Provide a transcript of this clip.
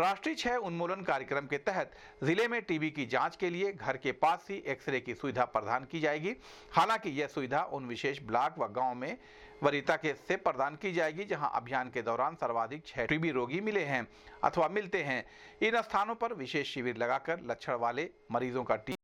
राष्ट्रीय क्षय उन्मूलन कार्यक्रम के तहत जिले में टीबी की जांच के लिए घर के पास ही एक्सरे की सुविधा प्रदान की जाएगी हालांकि यह सुविधा उन विशेष ब्लॉक व गांव में वरीता के से प्रदान की जाएगी जहां अभियान के दौरान सर्वाधिक छह टीबी रोगी मिले हैं अथवा मिलते हैं इन स्थानों पर विशेष शिविर लगाकर लक्षण वाले मरीजों का टी